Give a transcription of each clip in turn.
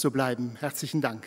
zu bleiben. Herzlichen Dank.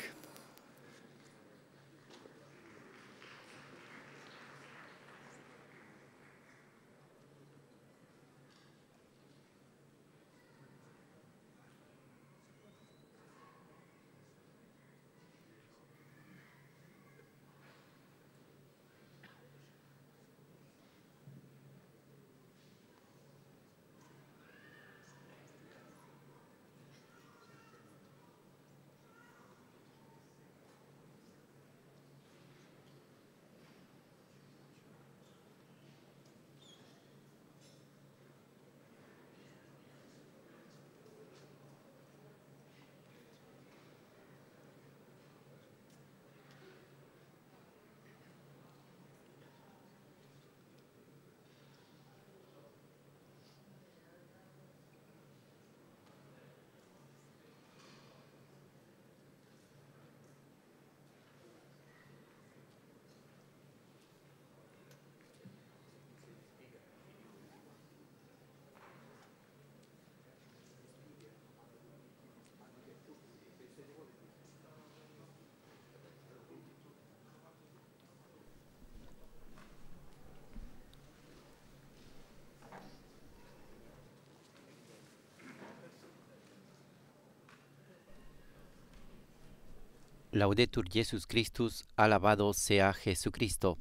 Laudetur Jesus Christus, alabado sea Jesucristo.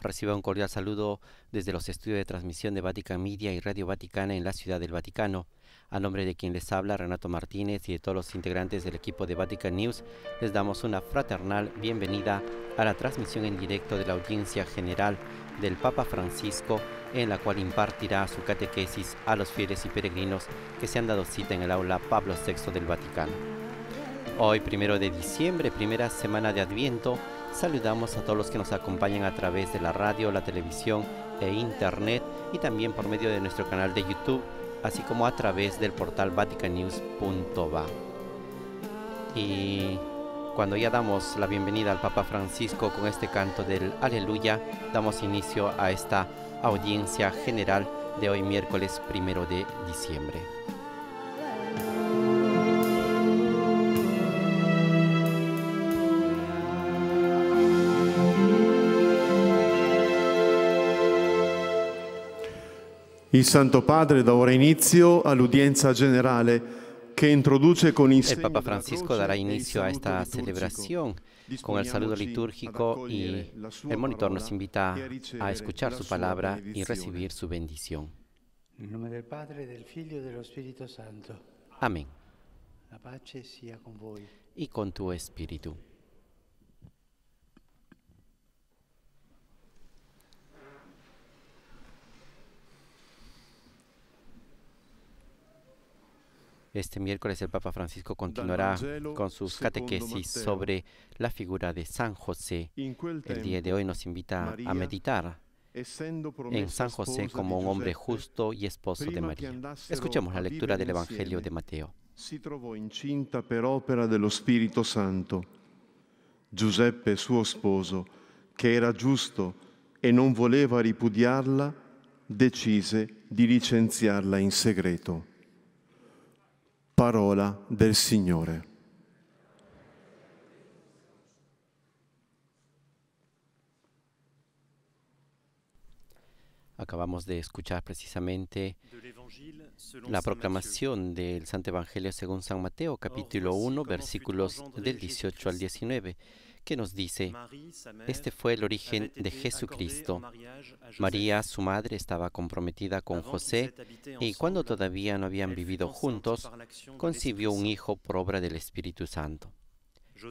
Reciba un cordial saludo desde los estudios de transmisión de Vatican Media y Radio Vaticana en la Ciudad del Vaticano. A nombre de quien les habla, Renato Martínez, y de todos los integrantes del equipo de Vatican News, les damos una fraternal bienvenida a la transmisión en directo de la audiencia general del Papa Francisco, en la cual impartirá su catequesis a los fieles y peregrinos que se han dado cita en el aula Pablo VI del Vaticano. Hoy, primero de diciembre, primera semana de Adviento, saludamos a todos los que nos acompañan a través de la radio, la televisión e internet y también por medio de nuestro canal de YouTube, así como a través del portal vaticanews.va. Y cuando ya damos la bienvenida al Papa Francisco con este canto del Aleluya, damos inicio a esta audiencia general de hoy miércoles primero de diciembre. Il Santo Padre da ora inizio all'udienza generale che introduce con il El Papa Francisco dará e inicio a esta celebración con el saludo litúrgico y el monitor nos invita e a escuchar su palabra y recibir su bendición. En nombre del Padre, del Figlio y del Espíritu Santo. Amén. La pace sia con voi. Y con tu espíritu. Este miércoles el Papa Francisco continuará con sus catequesis sobre la figura de San José. El día de hoy nos invita a meditar en San José como un hombre justo y esposo de María. Escuchemos la lectura del Evangelio de Mateo. Si trovò incinta per opera dello Spirito Santo. Giuseppe, suo sposo, che era giusto e non voleva ripudiarla, decise di licenziarla in segreto parola del Señor. Acabamos de escuchar precisamente la proclamación del Santo Evangelio según San Mateo, capítulo 1, versículos del 18 al 19 que nos dice, este fue el origen de Jesucristo. María, su madre, estaba comprometida con José y cuando todavía no habían vivido juntos, concibió un hijo por obra del Espíritu Santo.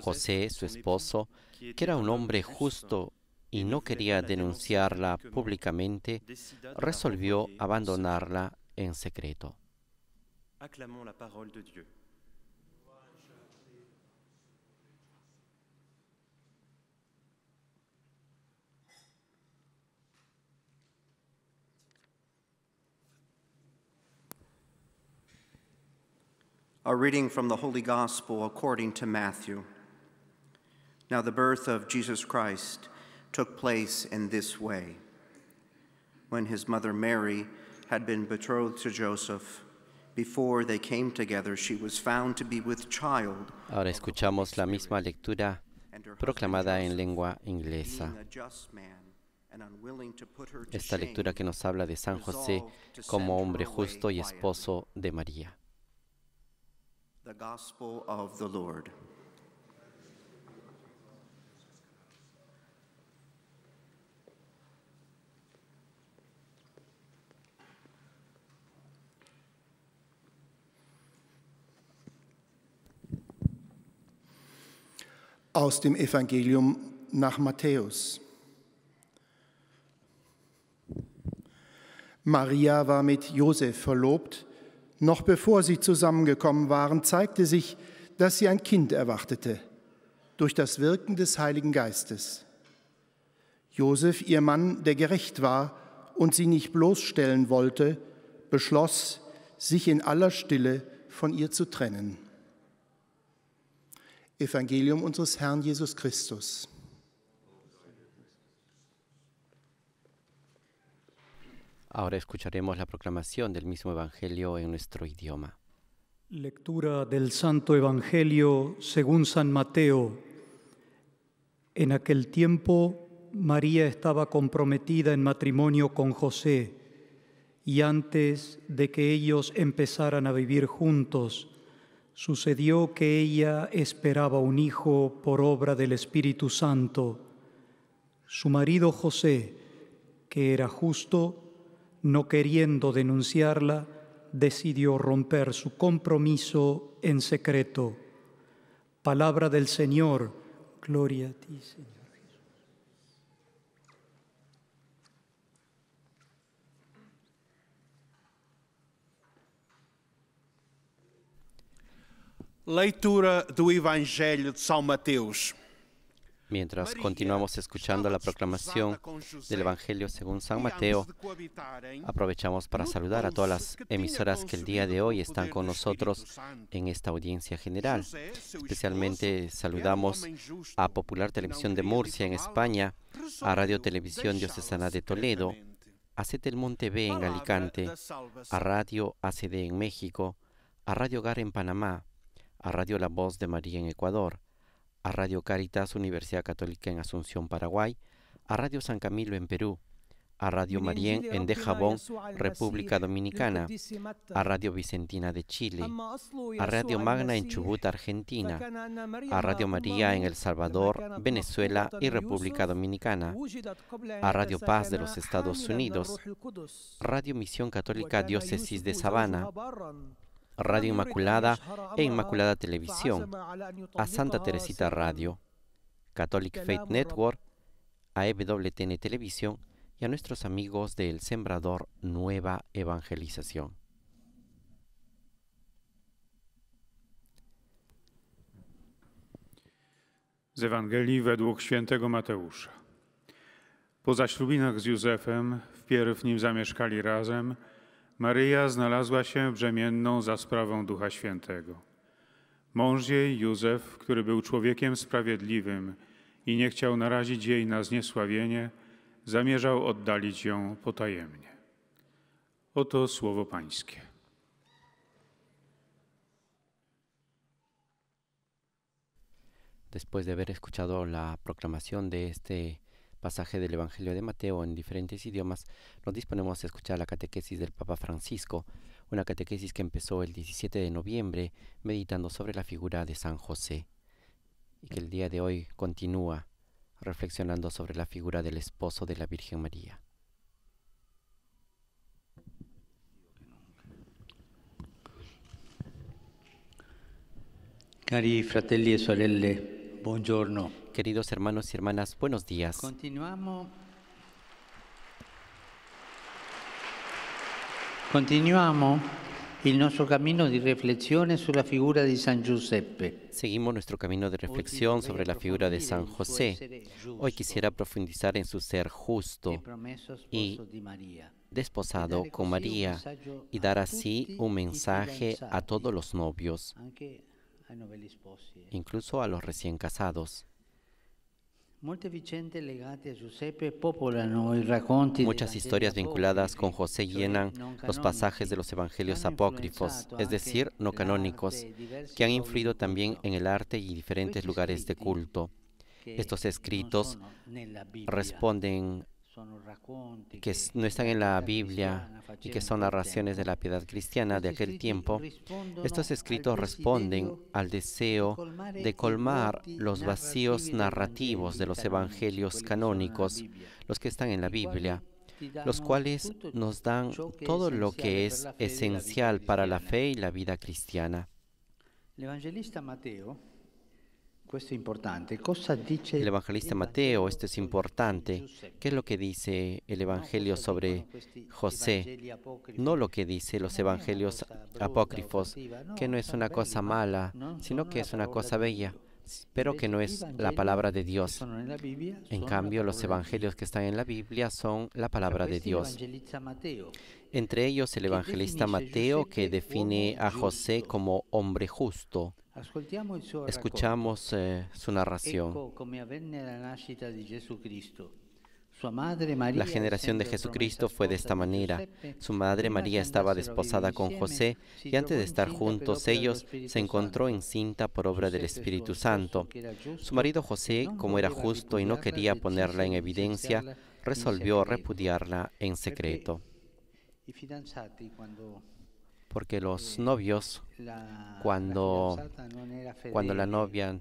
José, su esposo, que era un hombre justo y no quería denunciarla públicamente, resolvió abandonarla en secreto. la de A reading from the Holy Gospel according to Matthew. Now, the birth of Jesus Christ took place in this way. When his mother Mary had been betrothed to Joseph, before they came together, she was found to be with child. Ahora escuchamos la misma lectura proclamada en lengua inglesa. Esta lectura que nos habla de San José como hombre justo y esposo de María. The Gospel of the Lord. Aus dem Evangelium nach Matthäus. Maria war mit Josef verlobt noch bevor sie zusammengekommen waren, zeigte sich, dass sie ein Kind erwartete durch das Wirken des Heiligen Geistes. Josef, ihr Mann, der gerecht war und sie nicht bloßstellen wollte, beschloss, sich in aller Stille von ihr zu trennen. Evangelium unseres Herrn Jesus Christus. Ahora escucharemos la proclamación del mismo Evangelio en nuestro idioma. Lectura del Santo Evangelio según San Mateo. En aquel tiempo María estaba comprometida en matrimonio con José y antes de que ellos empezaran a vivir juntos, sucedió que ella esperaba un hijo por obra del Espíritu Santo. Su marido José, que era justo, no queriendo denunciarla, decidió romper su compromiso en secreto. Palabra del Señor, gloria a ti, Señor. Leitura del Evangelio de San Mateo Mientras continuamos escuchando la proclamación del Evangelio según San Mateo, ¿eh? aprovechamos para saludar a todas las emisoras que el día de hoy están con nosotros en esta audiencia general. Especialmente saludamos a Popular Televisión de Murcia en España, a Radio Televisión Diocesana de Toledo, a monte B en Alicante, a Radio ACD en México, a Radio Gar en Panamá, a Radio La Voz de María en Ecuador, a Radio Caritas Universidad Católica en Asunción, Paraguay, a Radio San Camilo en Perú, a Radio Marién en Dejabón, República Dominicana, a Radio Vicentina de Chile, a Radio Magna en Chubut, Argentina, a Radio María en El Salvador, Venezuela y República Dominicana, a Radio Paz de los Estados Unidos, Radio Misión Católica Diócesis de Sabana, Radio Inmaculada e Inmaculada Televisión, a Santa Teresita Radio, Catholic Faith Network, a EWTN Televisión y a nuestros amigos del Sembrador Nueva Evangelización. Maryja znalazła się brzemienną za sprawą Ducha Świętego. Mąż jej, Józef, który był człowiekiem sprawiedliwym i nie chciał narazić jej na zniesławienie, zamierzał oddalić ją potajemnie. Oto słowo Pańskie. Después de haber escuchado la proclamación de este pasaje del Evangelio de Mateo en diferentes idiomas, nos disponemos a escuchar la catequesis del Papa Francisco, una catequesis que empezó el 17 de noviembre meditando sobre la figura de San José y que el día de hoy continúa reflexionando sobre la figura del esposo de la Virgen María. Cari fratelli e sorelle, buongiorno queridos hermanos y hermanas, buenos días. Continuamos. Continuamos el nuestro camino de reflexión sobre la figura de San Giuseppe. Seguimos nuestro camino de reflexión sobre la figura de San José. Hoy quisiera profundizar en su ser justo y desposado con María y dar así un mensaje a todos los novios, incluso a los recién casados. Muchas historias vinculadas con José llenan los pasajes de los evangelios apócrifos, es decir, no canónicos, que han influido también en el arte y diferentes lugares de culto. Estos escritos responden que no están en la Biblia y que son narraciones de la piedad cristiana de aquel tiempo, estos escritos responden al deseo de colmar este los vacíos narrativos de los evangelios canónicos, los que están en la Biblia los cuales nos dan todo lo que es esencial para la fe y la vida cristiana. el evangelista Mateo el evangelista Mateo, esto es importante. ¿Qué es lo que dice el evangelio sobre José? No lo que dice los evangelios apócrifos, que no es una cosa mala, sino que es una cosa bella pero que no es la palabra de Dios. En cambio, los evangelios que están en la Biblia son la palabra de Dios. Entre ellos, el evangelista Mateo, que define a José como hombre justo. Escuchamos eh, su narración. La generación de Jesucristo fue de esta manera. Su madre María estaba desposada con José y antes de estar juntos ellos se encontró encinta por obra del Espíritu Santo. Su marido José, como era justo y no quería ponerla en evidencia, resolvió repudiarla en secreto porque los eh, novios, cuando, cuando la novia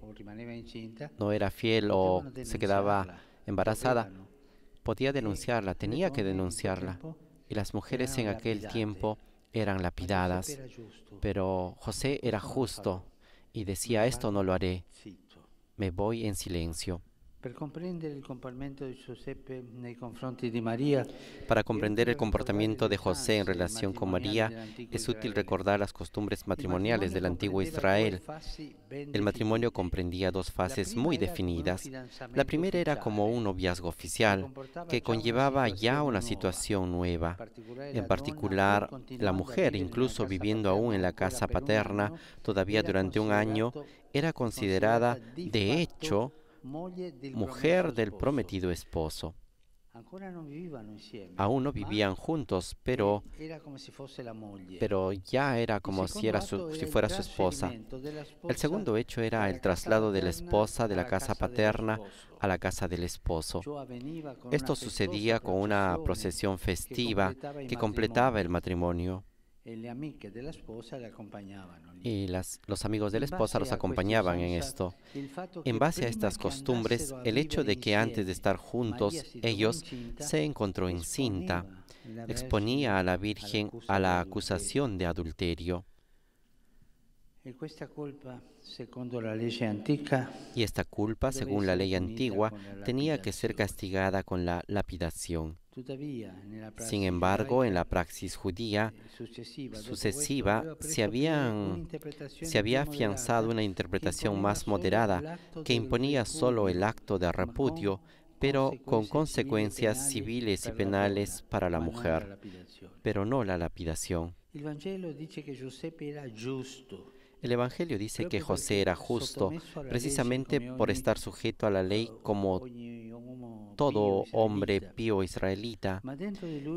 no era fiel o se quedaba embarazada, podía denunciarla, tenía que este denunciarla. Y las mujeres en aquel tiempo eran lapidadas, pero José era justo y decía, esto no lo haré, me voy en silencio. Para comprender el comportamiento de José en relación con María, es útil recordar las costumbres matrimoniales del antiguo Israel. El matrimonio comprendía dos fases muy definidas. La primera era como un noviazgo oficial, que conllevaba ya una situación nueva. En particular, la mujer, incluso viviendo aún en la casa paterna, todavía durante un año, era considerada, de hecho, mujer del prometido esposo. Aún no vivían juntos, pero, pero ya era como si, si fuera su esposa. El segundo hecho era el traslado de la esposa de la casa paterna a la casa del esposo. Esto sucedía con una procesión festiva que completaba el matrimonio. Y las, los amigos de la esposa los acompañaban en esto. En base a estas costumbres, el hecho de que antes de estar juntos ellos se encontró encinta exponía a la Virgen a la acusación de adulterio. Y esta culpa, según la ley antigua, tenía que ser castigada con la lapidación. Sin embargo, en la praxis judía sucesiva se, había afianzado una interpretación más moderada que imponía solo el acto de repudio, pero con consecuencias civiles y penales para la mujer, pero no la lapidación. El Evangelio dice que José era justo precisamente por estar sujeto a la ley como todo hombre pío israelita,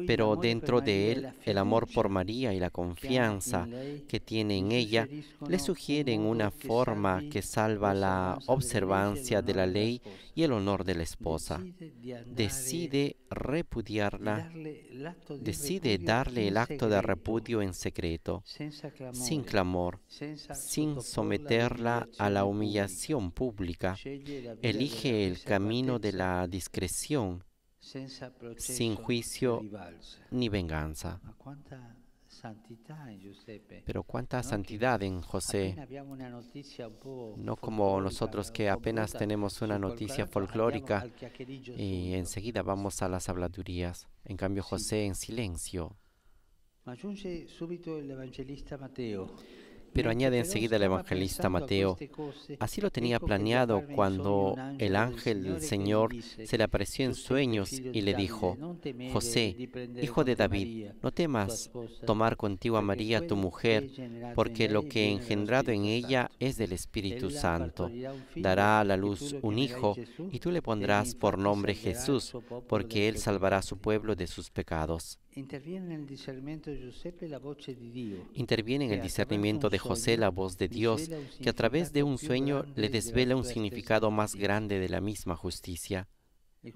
pero dentro de él el amor por María y la confianza que tiene en ella le sugieren una forma que salva la observancia de la ley y el honor de la esposa. Decide repudiarla, decide darle el acto de repudio en secreto, sin clamor, sin someterla a la humillación pública, elige el camino de la discreción sin juicio ni venganza. Pero cuánta santidad en José, no como nosotros que apenas tenemos una noticia folclórica y enseguida vamos a las habladurías. En cambio, José en silencio. Pero añade enseguida el evangelista Mateo, así lo tenía planeado cuando el ángel del Señor se le apareció en sueños y le dijo, José, hijo de David, no temas tomar contigo a María tu mujer, porque lo que he engendrado en ella es del Espíritu Santo. Dará a la luz un hijo y tú le pondrás por nombre Jesús, porque él salvará a su pueblo de sus pecados. Interviene en el discernimiento de José la voz de Dios, que a través de un sueño le desvela un significado este más grande de la misma justicia. Qué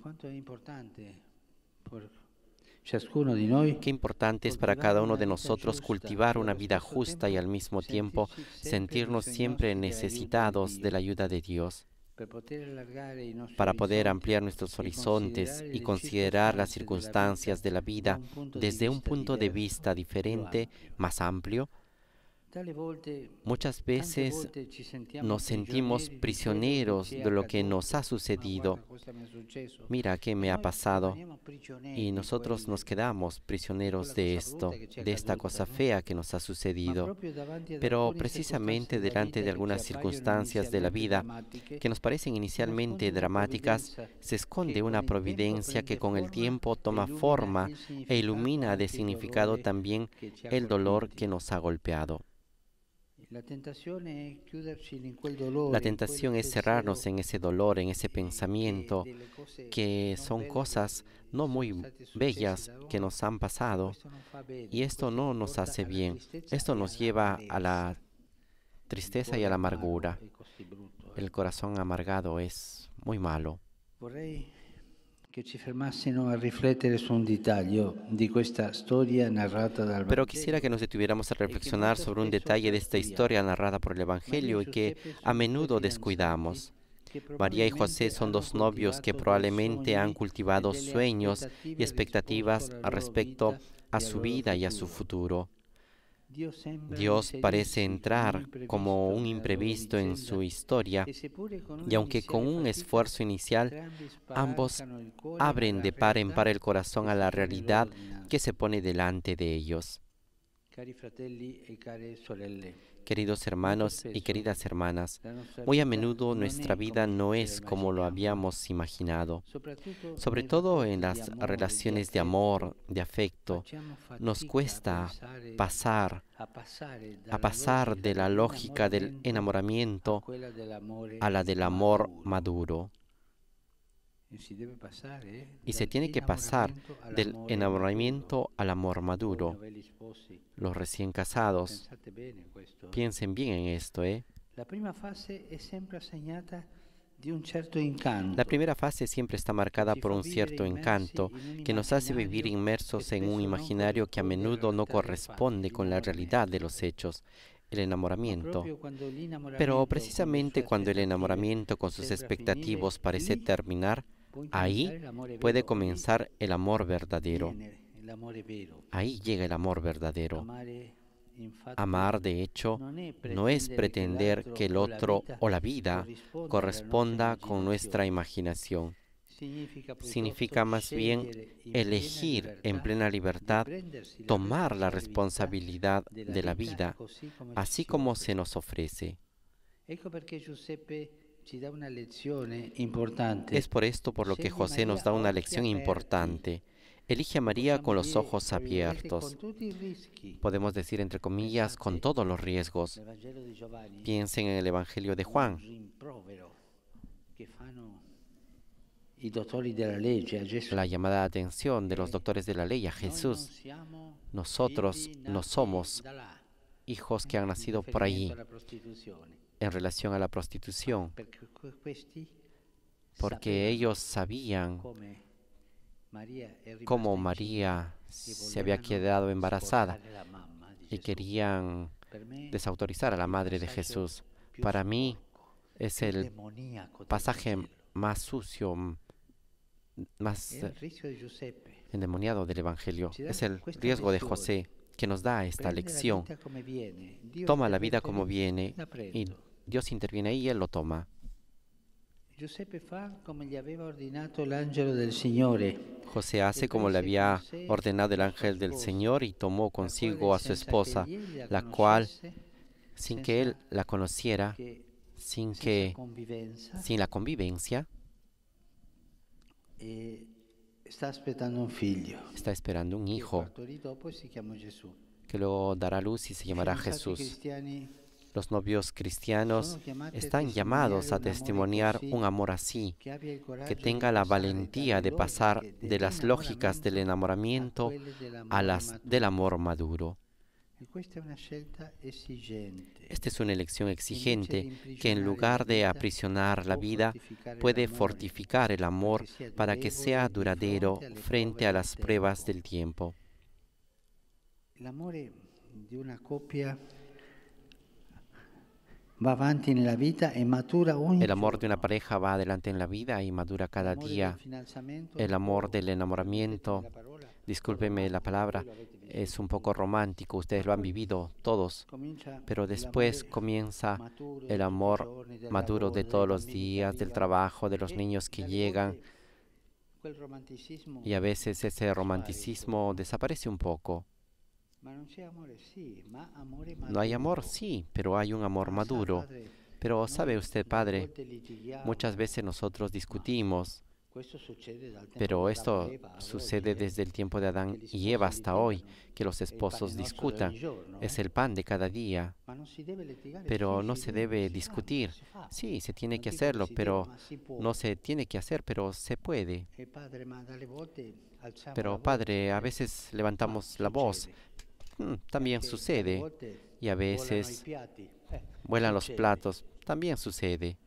importante es para cada uno de nosotros cultivar una vida justa y al mismo tiempo sentirnos siempre necesitados de la ayuda de Dios para poder ampliar nuestros horizontes y considerar las circunstancias de la vida desde un punto de vista diferente, más amplio, Muchas veces nos sentimos prisioneros de lo que nos ha sucedido. Mira qué me ha pasado. Y nosotros nos quedamos prisioneros de esto, de esta cosa fea que nos ha sucedido. Pero precisamente delante de algunas circunstancias de la vida que nos parecen inicialmente dramáticas, se esconde una providencia que con el tiempo toma forma e, e ilumina de significado también el dolor que nos ha golpeado. La tentación es cerrarnos en ese dolor, en ese pensamiento, que son cosas no muy bellas que nos han pasado. Y esto no nos hace bien. Esto nos lleva a la tristeza y a la amargura. El ¿eh? corazón amargado es muy malo. Pero quisiera que nos detuviéramos a reflexionar sobre un detalle de esta historia narrada por el Evangelio y que a menudo descuidamos. María y José son dos novios que probablemente han cultivado sueños y expectativas respecto a su vida y a su futuro. Dios parece entrar como un imprevisto en su historia y aunque con un esfuerzo inicial ambos abren de par en par el corazón a la realidad que se pone delante de ellos. Queridos hermanos y queridas hermanas, muy a menudo nuestra vida no es como lo habíamos imaginado. Sobre todo en las relaciones de amor, de afecto, nos cuesta pasar a pasar de la lógica del enamoramiento a la del amor maduro. Y ¿eh? se tiene que pasar del enamoramiento al amor maduro. Los recién casados, ¿eh? piensen bien en esto, ¿eh? La primera fase siempre está marcada por un cierto encanto que nos hace vivir inmersos en un imaginario que a menudo no corresponde con la realidad de los hechos, el enamoramiento. Pero precisamente cuando el enamoramiento con sus expectativos parece terminar, Ahí puede comenzar el amor verdadero. Ahí llega el amor verdadero. Amar, de hecho, no es pretender que el otro o la vida corresponda con nuestra imaginación. Significa más bien elegir en plena libertad tomar la responsabilidad de la vida, así como se nos ofrece. Eh, es por esto por lo que José nos da una lección importante. Elige a María con los ojos eh, abiertos. Podemos decir, entre comillas, con todos los riesgos. Piensen en el Evangelio de Juan. La llamada de atención de los eh, doctores de la ley a Jesús. Nosotros no somos hijos que han nacido por allí en relación a la prostitución, porque ellos sabían cómo María se había quedado embarazada y querían desautorizar a la madre de Jesús. Para mí es el pasaje más sucio, más endemoniado del Evangelio. Es el riesgo de José que nos da esta lección. Toma la vida como viene y Dios interviene ahí y Él lo toma. José hace como le había ordenado el ángel del Señor eh, y tomó consigo a su esposa, la cual, sin que él la conociera, sin que, sin la convivencia, eh, Está esperando un Está esperando un hijo. Pues, que lo dará luz y se llamará Jesús. Los novios cristianos están llamados a testimoniar un amor así, que tenga la valentía de pasar de las lógicas del enamoramiento a las del amor maduro. Esta es una elección exigente que en lugar de aprisionar la vida puede fortificar el amor para que sea duradero frente a las pruebas del tiempo. El amor de una pareja va adelante en la vida y madura cada día. El amor del enamoramiento, discúlpeme la palabra, es un poco romántico, ustedes lo han vivido todos, pero después comienza el amor maduro de todos los días, del trabajo, de los ¿eh? niños que llegan, y a veces ese romanticismo desaparece un poco. No hay amor, sí, pero hay un amor maduro. Pero sabe usted, padre, muchas veces nosotros discutimos pero esto sucede desde el tiempo de Adán y Eva hasta hoy, que los esposos discutan. Es el pan de cada día. Ah, pero no se debe discutir. Sí, se tiene que hacerlo, pero no se tiene que hacer, pero se puede. Eh, pero padre, a veces levantamos ah, la voz. Mm, también sucede. Y a veces vuelan los platos. También sucede.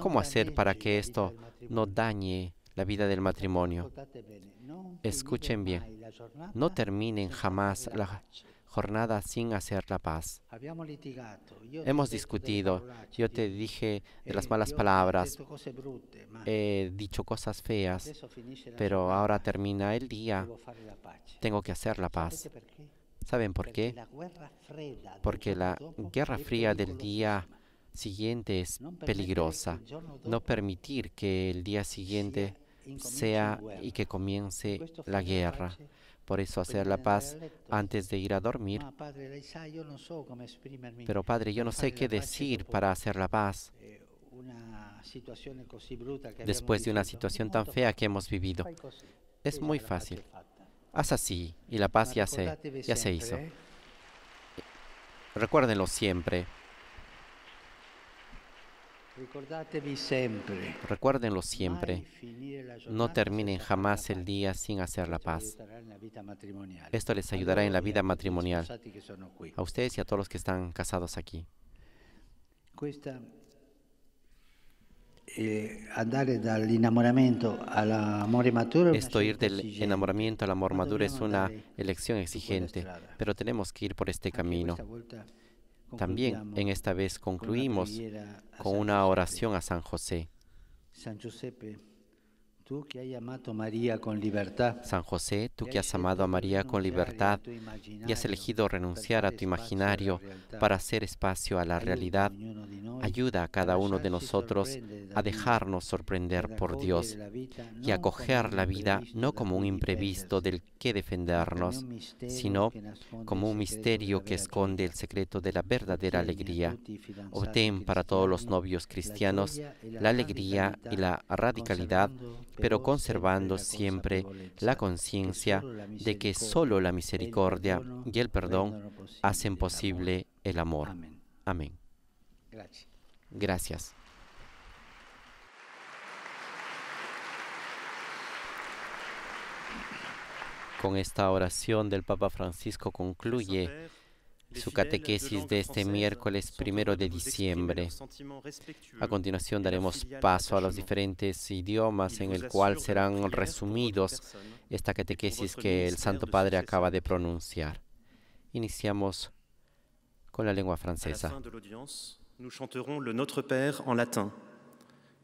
¿Cómo hacer para que esto no dañe la vida del matrimonio? Escuchen bien, no terminen jamás la jornada sin hacer la paz. Hemos discutido, yo te dije de las malas palabras, he dicho cosas feas, pero ahora termina el día, tengo que hacer la paz. ¿Saben por qué? Porque la guerra fría del día siguiente es peligrosa. No permitir que el día siguiente sea y que comience la guerra. Por eso hacer la paz antes de ir a dormir. Pero padre, yo no sé qué decir para hacer la paz eh, después de una situación tan fea que hemos vivido. Es muy fácil. Haz así y la paz ya se, ya se hizo. ¿eh? Recuérdenlo siempre. Recuérdenlo siempre. No terminen jamás el día sin hacer la paz. Esto les ayudará en la vida matrimonial, a ustedes y a todos los que están casados aquí. Esto ir del enamoramiento al amor maduro es una elección exigente, pero tenemos que ir por este camino. También en esta vez concluimos con una oración a San José. San José, tú que has amado a María con libertad y has elegido renunciar a tu imaginario para hacer espacio a la realidad, Ayuda a cada uno de nosotros a dejarnos sorprender por Dios y acoger la vida no como un imprevisto del que defendernos, sino como un misterio que esconde el secreto de la verdadera alegría. Obtén para todos los novios cristianos la alegría y la radicalidad, pero conservando siempre la conciencia de que solo la misericordia y el perdón hacen posible el amor. Amén. Gracias. Gracias. Con esta oración del Papa Francisco concluye su catequesis de este miércoles primero de diciembre. A continuación daremos paso a los diferentes idiomas en el cual serán resumidos esta catequesis que el Santo Padre acaba de pronunciar. Iniciamos con la lengua francesa. Nous chanterons le Notre Père en latin.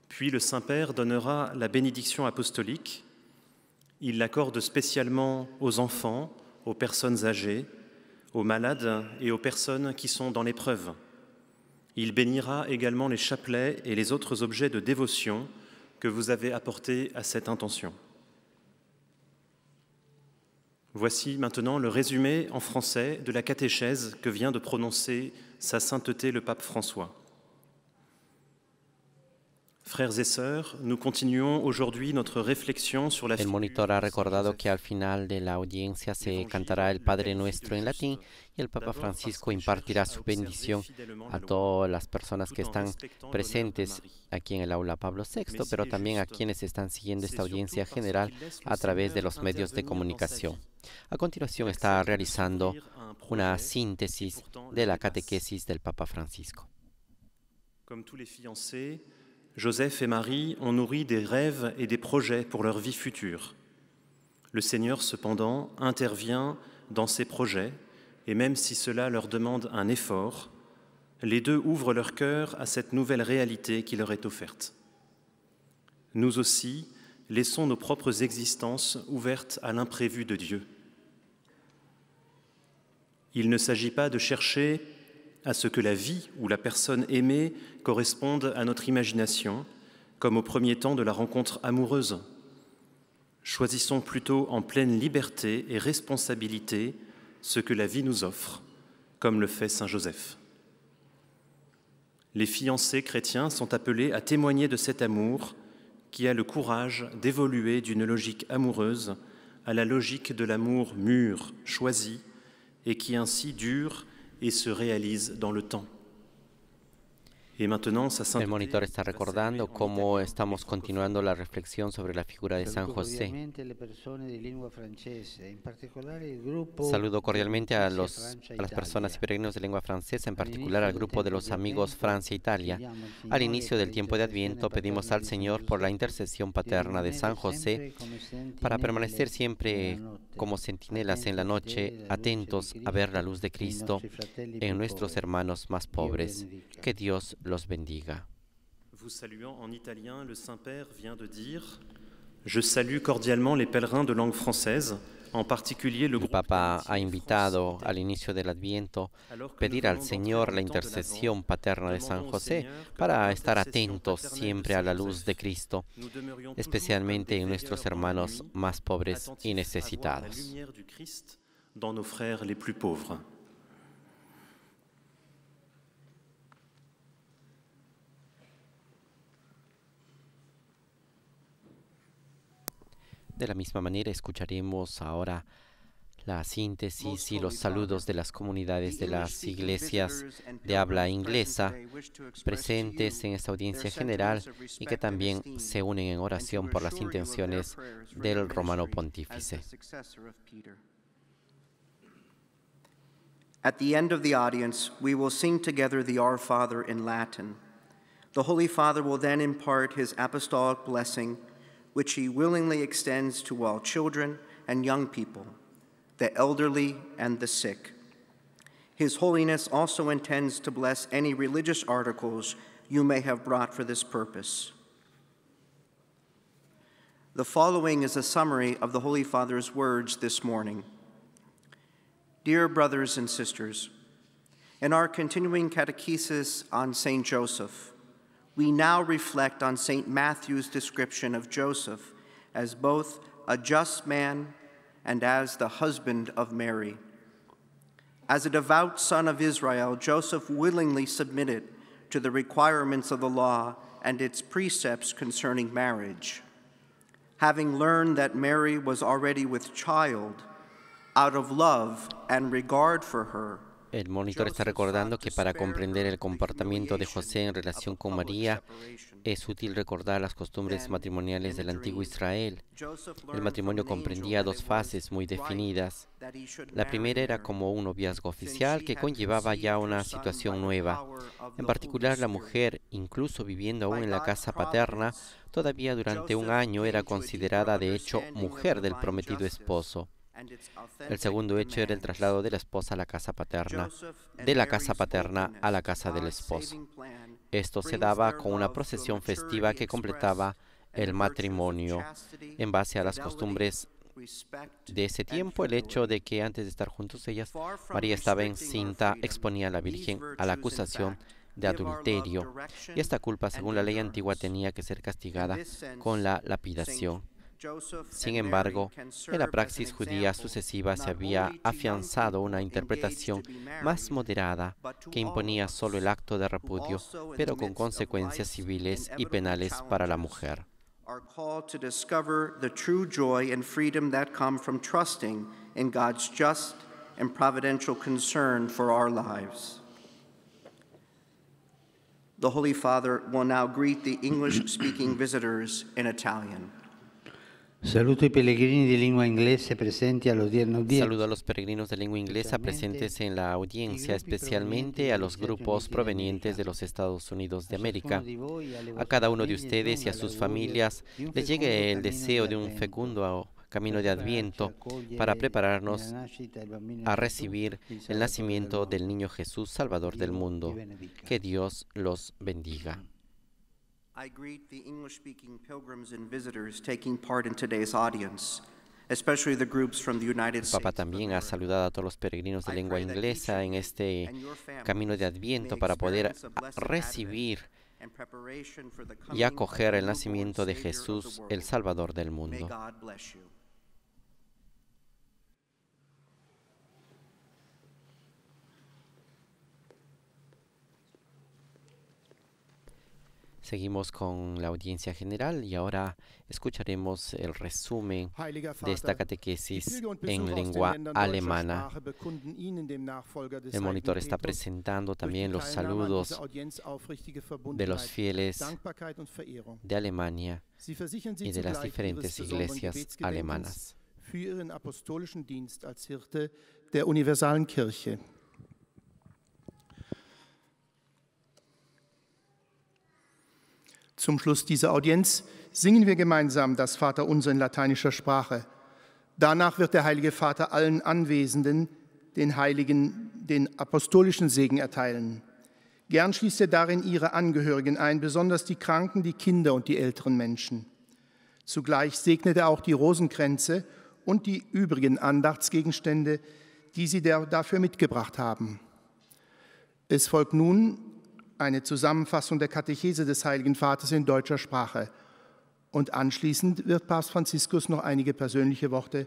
Puis le Saint-Père donnera la bénédiction apostolique. Il l'accorde spécialement aux enfants, aux personnes âgées, aux malades et aux personnes qui sont dans l'épreuve. Il bénira également les chapelets et les autres objets de dévotion que vous avez apportés à cette intention. Voici maintenant le résumé en français de la catéchèse que vient de prononcer Sa Sainteté le Pape François. Frères y sœurs, aujourd'hui notre réflexion la El monitor ha recordado que al final de la audiencia se cantará el Padre Nuestro en latín y el Papa Francisco impartirá su bendición a todas las personas que están presentes aquí en el aula Pablo VI, pero también a quienes están siguiendo esta audiencia general a través de los medios de comunicación. A continuación está realizando Une synthèse de la catechesis del Papa Francisco. Comme tous les fiancés, Joseph et Marie ont nourri des rêves et des projets pour leur vie future. Le Seigneur, cependant, intervient dans ces projets, et même si cela leur demande un effort, les deux ouvrent leur cœur à cette nouvelle réalité qui leur est offerte. Nous aussi, laissons nos propres existences ouvertes à l'imprévu de Dieu. Il ne s'agit pas de chercher à ce que la vie ou la personne aimée corresponde à notre imagination, comme au premier temps de la rencontre amoureuse. Choisissons plutôt en pleine liberté et responsabilité ce que la vie nous offre, comme le fait Saint Joseph. Les fiancés chrétiens sont appelés à témoigner de cet amour qui a le courage d'évoluer d'une logique amoureuse à la logique de l'amour mûr, choisi, et qui ainsi dure et se réalise dans le temps. El monitor está recordando cómo estamos continuando la reflexión sobre la figura de San José. Saludo cordialmente a, las personas y peregrinos de lengua francesa, en particular al grupo de los amigos Francia-Italia. E al inicio del tiempo de Adviento pedimos al Señor por la intercesión paterna de San José para permanecer siempre como sentinelas en la noche, atentos a ver la luz de Cristo en nuestros hermanos más pobres. Que Dios los bendiga. Vous saluant en italien, le Saint-Père vient de dire Je salue cordialement les pèlerins de langue française. En particulier le Papa ha invitado al inicio del Adviento pedir al Señor la intercesión paterna de San José para estar atentos siempre a la luz de Cristo, especialmente en nuestros hermanos más pobres y necesitados. Dans nos frères les plus pauvres. De la misma manera escucharemos ahora la síntesis y los saludos de las comunidades de las iglesias de habla inglesa presentes en esta audiencia general y que también se unen en oración por las intenciones del romano pontífice. At the end of the audience, we will sing together the Our Father in Latin. The Holy Father will then impart his apostolic blessing. which he willingly extends to all children and young people, the elderly and the sick. His Holiness also intends to bless any religious articles you may have brought for this purpose. The following is a summary of the Holy Father's words this morning. Dear brothers and sisters, in our continuing catechesis on St. Joseph, we now reflect on St. Matthew's description of Joseph as both a just man and as the husband of Mary. As a devout son of Israel, Joseph willingly submitted to the requirements of the law and its precepts concerning marriage. Having learned that Mary was already with child, out of love and regard for her, El monitor está recordando que para comprender el comportamiento de José en relación con María es útil recordar las costumbres matrimoniales del antiguo Israel. El matrimonio comprendía dos fases muy definidas. La primera era como un noviazgo oficial que conllevaba ya una situación nueva. En particular, la mujer, incluso viviendo aún en la casa paterna, todavía durante un año era considerada de hecho mujer del prometido esposo. El segundo hecho era el traslado de la esposa a la casa paterna, de la casa paterna a la casa del esposo. Esto se daba con una procesión festiva que completaba el matrimonio. En base a las costumbres de ese tiempo, el hecho de que antes de estar juntos ellas, María estaba encinta, exponía a la Virgen a la acusación de adulterio. Y esta culpa, según la ley antigua, tenía que ser castigada con la lapidación. Sin embargo, en la praxis judía sucesiva se había afianzado una interpretación más moderada que imponía solo el acto de repudio, pero con consecuencias civiles y penales para la mujer. The Holy Father will greet the English speaking visitors in Italian. Saludos a los Saludo a los peregrinos de lengua inglesa presentes en la audiencia, especialmente a los grupos provenientes de los Estados Unidos de América. A cada uno de ustedes y a sus familias les llegue el deseo de un fecundo camino de Adviento para eh, prepararnos a recibir el nacimiento del niño Jesús, Salvador del mundo. Que Dios los bendiga. I El Papa también ha saludado a todos los peregrinos de lengua inglesa en este camino de Adviento para poder recibir y acoger el nacimiento de Jesús, el Salvador del mundo. Seguimos con la audiencia general y ahora escucharemos el resumen de esta catequesis en lengua alemana. El monitor está presentando también los saludos de los fieles de Alemania y de las diferentes iglesias alemanas. Kirche. Zum Schluss dieser Audienz singen wir gemeinsam das Vaterunser in lateinischer Sprache. Danach wird der Heilige Vater allen Anwesenden den Heiligen, den apostolischen Segen erteilen. Gern schließt er darin ihre Angehörigen ein, besonders die Kranken, die Kinder und die älteren Menschen. Zugleich segnet er auch die Rosenkränze und die übrigen Andachtsgegenstände, die sie dafür mitgebracht haben. Es folgt nun eine Zusammenfassung der Katechese des Heiligen Vaters in deutscher Sprache. Und anschließend wird Papst Franziskus noch einige persönliche Worte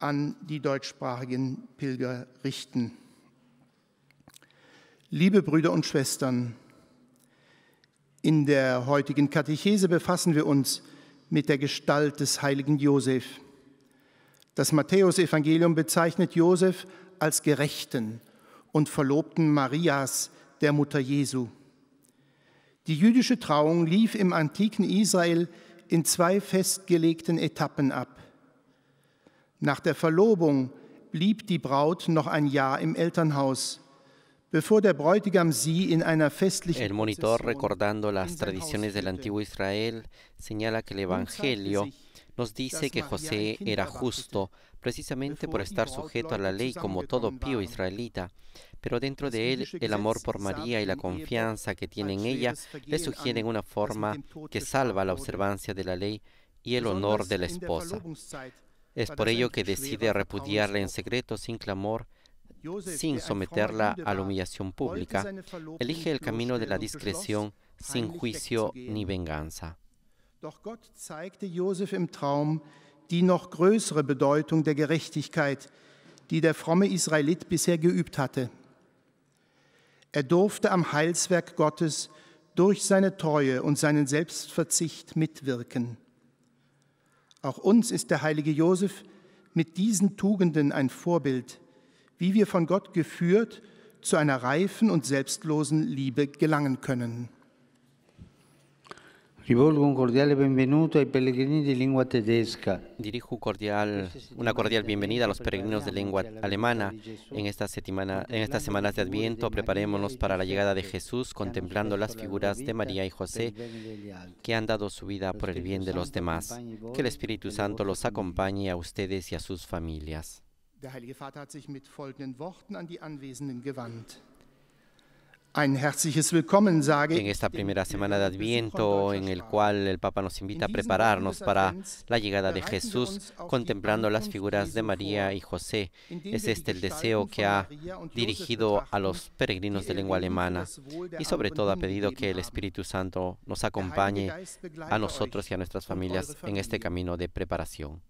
an die deutschsprachigen Pilger richten. Liebe Brüder und Schwestern, in der heutigen Katechese befassen wir uns mit der Gestalt des heiligen Josef. Das Matthäusevangelium bezeichnet Josef als Gerechten und Verlobten Marias, der Mutter Jesu. Die jüdische Trauung lief im antiken Israel in zwei festgelegten Etappen ab. Nach der Verlobung blieb die Braut noch ein Jahr im Elternhaus. El monitor, recordando las tradiciones del antiguo Israel, señala que el Evangelio nos dice que José era justo precisamente por estar sujeto a la ley como todo pío israelita, pero dentro de él el amor por María y la confianza que tiene en ella le sugieren una forma que salva la observancia de la ley y el honor de la esposa. Es por ello que decide repudiarla en secreto sin clamor sin someterla a la humillación pública, elige el camino de la discreción sin juicio ni venganza. Doch Gott zeigte Josef im Traum die noch größere Bedeutung der Gerechtigkeit, die der fromme Israelit bisher geübt hatte. Er durfte am Heilswerk Gottes durch seine Treue und seinen Selbstverzicht mitwirken. Auch uns ist der heilige Josef mit diesen Tugenden ein Vorbild, wie wir von Gott geführt zu einer reifen und selbstlosen Liebe gelangen können. Rivolgo un cordiale benvenuto Dirijo cordial, una cordial bienvenida a los peregrinos de lengua alemana. En esta semana, en estas semanas de Adviento, preparémonos para la llegada de Jesús, contemplando las figuras de María y José que han dado su vida por el bien de los demás. Que el Espíritu Santo los acompañe a ustedes y a sus familias. en esta primera semana de Adviento, en el cual el Papa nos invita a prepararnos para la llegada de Jesús, contemplando las figuras de María y José. Es este el deseo que ha dirigido a los peregrinos de lengua alemana y sobre todo ha pedido que el Espíritu Santo nos acompañe a nosotros y a nuestras familias en este camino de preparación.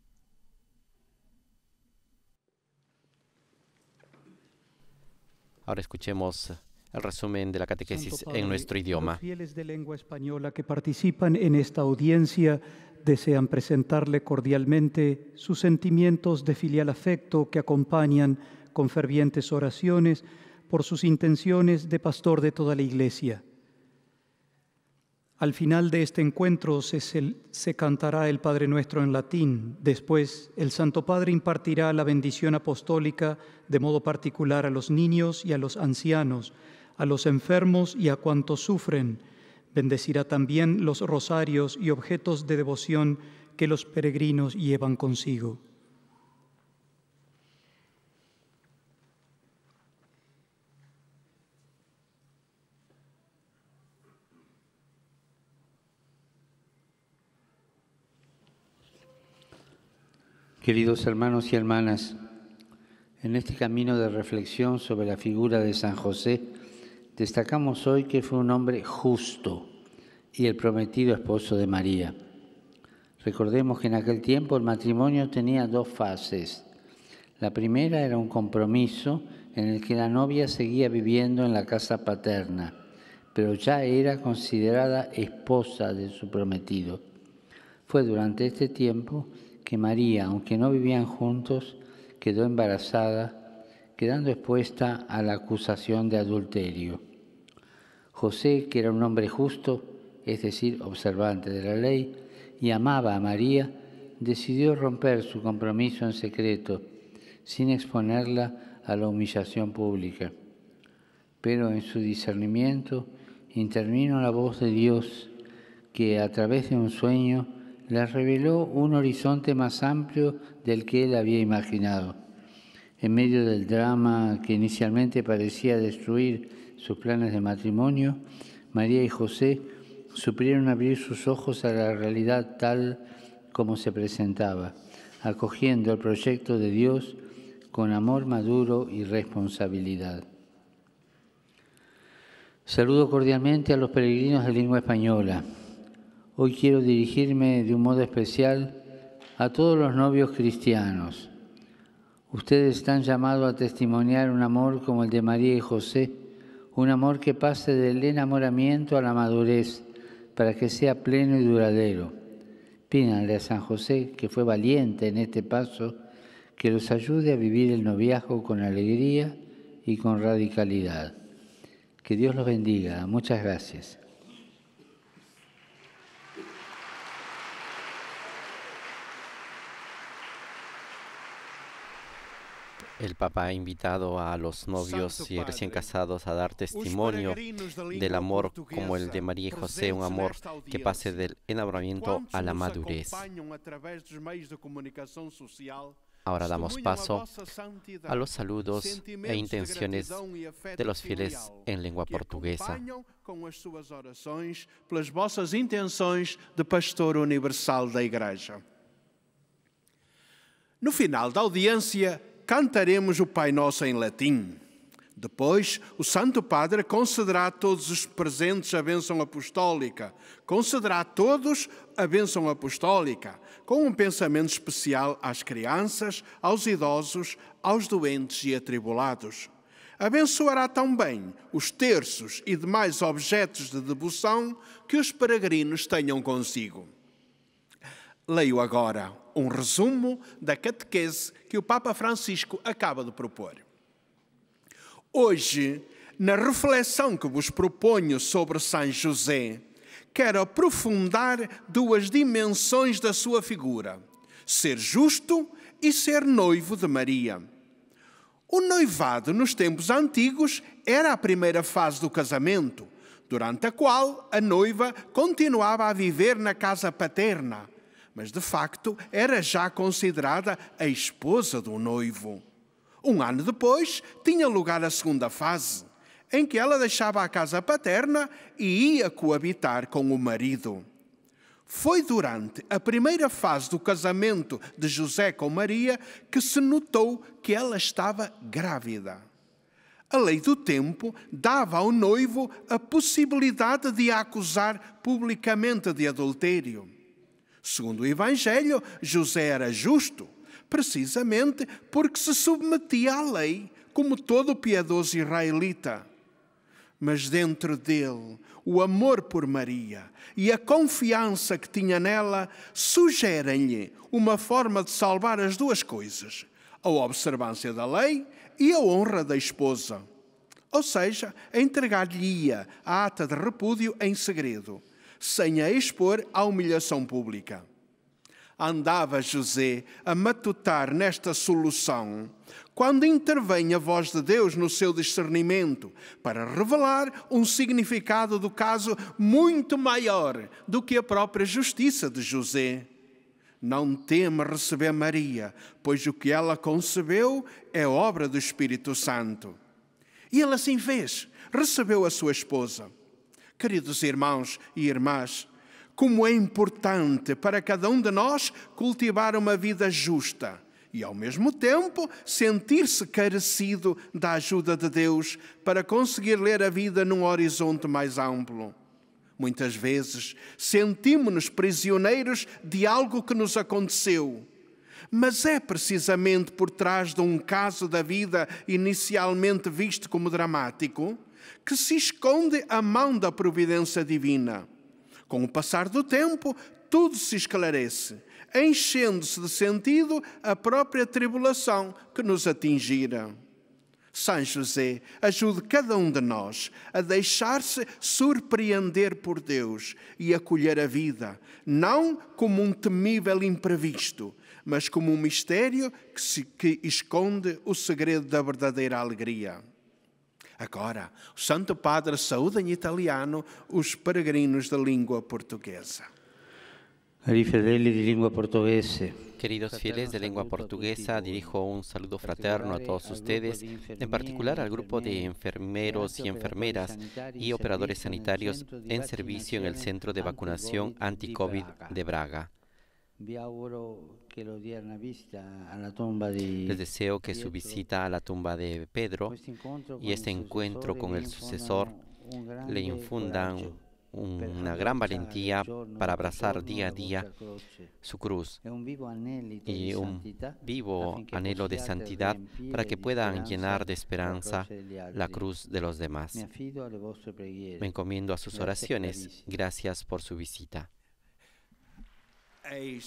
Ahora escuchemos el resumen de la catequesis en nuestro idioma. Los fieles de lengua española que participan en esta audiencia desean presentarle cordialmente sus sentimientos de filial afecto que acompañan con fervientes oraciones por sus intenciones de pastor de toda la Iglesia. Al final de este encuentro se, cantará el Padre Nuestro en latín. Después, el Santo Padre impartirá la bendición apostólica de modo particular a los niños y a los ancianos, a los enfermos y a cuantos sufren. Bendecirá también los rosarios y objetos de devoción que los peregrinos llevan consigo. Queridos hermanos y hermanas, en este camino de reflexión sobre la figura de San José, destacamos hoy que fue un hombre justo y el prometido esposo de María. Recordemos que en aquel tiempo el matrimonio tenía dos fases. La primera era un compromiso en el que la novia seguía viviendo en la casa paterna, pero ya era considerada esposa de su prometido. Fue durante este tiempo que María, aunque no vivían juntos, quedó embarazada, quedando expuesta a la acusación de adulterio. José, que era un hombre justo, es decir, observante de la ley, y amaba a María, decidió romper su compromiso en secreto, sin exponerla a la humillación pública. Pero en su discernimiento intervino la voz de Dios, que a través de un sueño les reveló un horizonte más amplio del que él había imaginado. En medio del drama que inicialmente parecía destruir sus planes de matrimonio, María y José supieron abrir sus ojos a la realidad tal como se presentaba, acogiendo el proyecto de Dios con amor maduro y responsabilidad. Saludo cordialmente a los peregrinos de lengua española Hoy quiero dirigirme de un modo especial a todos los novios cristianos. Ustedes están llamados a testimoniar un amor como el de María y José, un amor que pase del enamoramiento a la madurez, para que sea pleno y duradero. Pídanle a San José, que fue valiente en este paso, que los ayude a vivir el noviazgo con alegría y con radicalidad. Que Dios los bendiga. Muchas gracias. El Papa ha invitado a los novios y recién casados a dar testimonio del amor como el de María y José, un amor que pase del enamoramiento a la madurez. Ahora damos paso a los saludos e intenciones de los fieles en lengua portuguesa. pelas vossas intenções de pastor universal da Igreja. No final da cantaremos o Pai Nosso em latim. Depois, o Santo Padre concederá a todos os presentes a bênção apostólica, concederá a todos a bênção apostólica, com um pensamento especial às crianças, aos idosos, aos doentes e atribulados. Abençoará também os terços e demais objetos de devoção que os peregrinos tenham consigo. Leio agora um resumo da catequese que o Papa Francisco acaba de propor. Hoje, na reflexão que vos proponho sobre São José, quero aprofundar duas dimensões da sua figura: ser justo e ser noivo de Maria. O noivado nos tempos antigos era a primeira fase do casamento, durante a qual a noiva continuava a viver na casa paterna, mas de facto era já considerada a esposa do noivo. Um ano depois, tinha lugar a segunda fase, em que ela deixava a casa paterna e ia coabitar com o marido. Foi durante a primeira fase do casamento de José com Maria que se notou que ela estava grávida. A lei do tempo dava ao noivo a possibilidade de a acusar publicamente de adultério. Segundo o Evangelho, José era justo, precisamente porque se submetia à lei, como todo piedoso israelita. Mas dentro dele, o amor por Maria e a confiança que tinha nela sugerem-lhe uma forma de salvar as duas coisas: a observância da lei e a honra da esposa. Ou seja, entregar-lhe-ia a ata de repúdio em segredo sem a expor à humilhação pública. Andava José a matutar nesta solução, quando intervém a voz de Deus no seu discernimento para revelar um significado do caso muito maior do que a própria justiça de José. Não tema receber Maria, pois o que ela concebeu é obra do Espírito Santo. E ele assim fez, recebeu a sua esposa. Queridos irmãos e irmãs, como é importante para cada um de nós cultivar uma vida justa e, ao mesmo tempo, sentir-se carecido da ajuda de Deus para conseguir ler a vida num horizonte mais amplo. Muitas vezes sentimos-nos prisioneiros de algo que nos aconteceu. Mas é precisamente por trás de um caso da vida inicialmente visto como dramático que se esconde a mão da providência divina. Com o passar do tempo, tudo se esclarece, enchendo-se de sentido a própria tribulação que nos atingira. São José, ajude cada um de nós a deixar-se surpreender por Deus e acolher a vida, não como um temível imprevisto, mas como um mistério que, se, que esconde o segredo da verdadeira alegria. Ahora, Santo Padre saúda en em italiano los peregrinos de língua portuguesa. di Queridos fieles de lengua portuguesa, dirijo un saludo fraterno a todos ustedes, en particular al grupo de enfermeros y enfermeras y operadores sanitarios en servicio en el centro de vacunación anti de Braga. Les deseo que su visita a la tumba de Pedro pues y este encuentro con el sucesor le infundan una gran valentía para abrazar día a día su cruz y un vivo anhelo de santidad para que puedan llenar de esperanza la cruz de los demás. Me encomiendo a sus oraciones. Gracias por su visita. El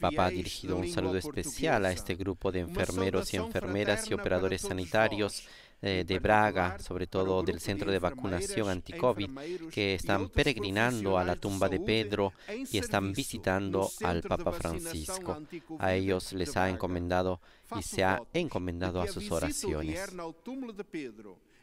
Papa ha dirigido un saludo especial a este grupo de enfermeros y enfermeras y operadores sanitarios eh, de Braga, sobre todo del centro de vacunación anti que están peregrinando a la tumba de Pedro y están visitando al Papa Francisco. A ellos les ha encomendado y se ha encomendado a sus oraciones.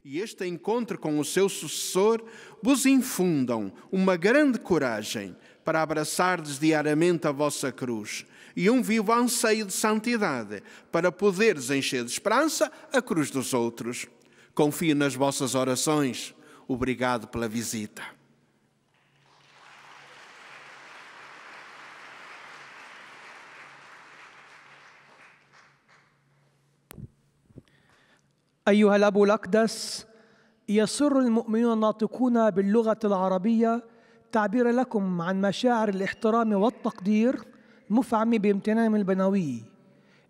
e este encontro com o seu sucessor vos infundam uma grande coragem para abraçardes diariamente a vossa cruz e um vivo anseio de santidade para poderes encher de esperança a cruz dos outros. Confio nas vossas orações. Obrigado pela visita. أيها الأب الأقدس يسر المؤمنون الناطقون باللغة العربية تعبير لكم عن مشاعر الاحترام والتقدير مفعم بامتنانهم البنوي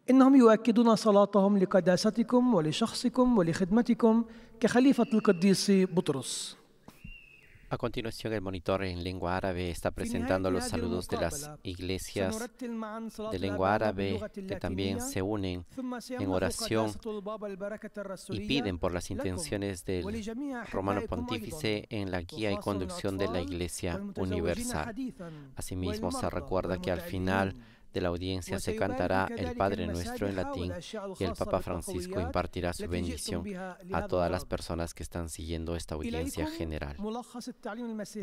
إنهم يؤكدون صلاتهم لقداستكم ولشخصكم ولخدمتكم كخليفة القديس بطرس A continuación, el monitor en lengua árabe está presentando los saludos de las iglesias de lengua árabe que también se unen en oración y piden por las intenciones del romano pontífice en la guía y conducción de la Iglesia Universal. Asimismo, se recuerda que al final de la audiencia se cantará el Padre Nuestro en latín y el Papa Francisco impartirá su bendición a todas las personas que están siguiendo esta audiencia general.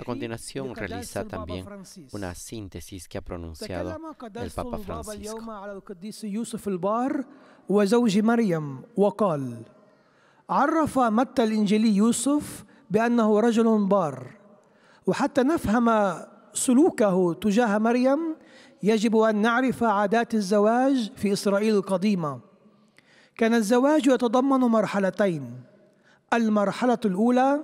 A continuación realiza también una síntesis que ha pronunciado el Papa Francisco. عرف متى سلوكه تجاه مريم يجب أن نعرف عادات الزواج في إسرائيل القديمة كان الزواج يتضمن مرحلتين المرحلة الأولى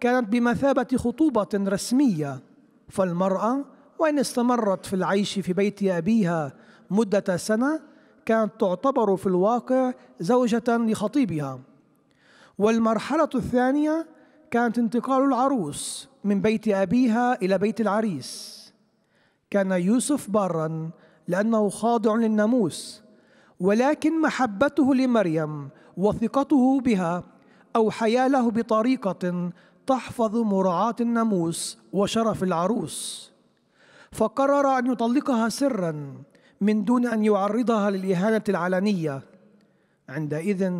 كانت بمثابة خطوبة رسمية فالمرأة وإن استمرت في العيش في بيت أبيها مدة سنة كانت تعتبر في الواقع زوجة لخطيبها والمرحلة الثانية كانت انتقال العروس من بيت أبيها إلى بيت العريس كان يوسف بارا لأنه خاضع للناموس ولكن محبته لمريم وثقته بها أوحيا له بطريقة تحفظ مراعاة الناموس وشرف العروس فقرر أن يطلقها سرا من دون أن يعرضها للإهانة العلنية عندئذ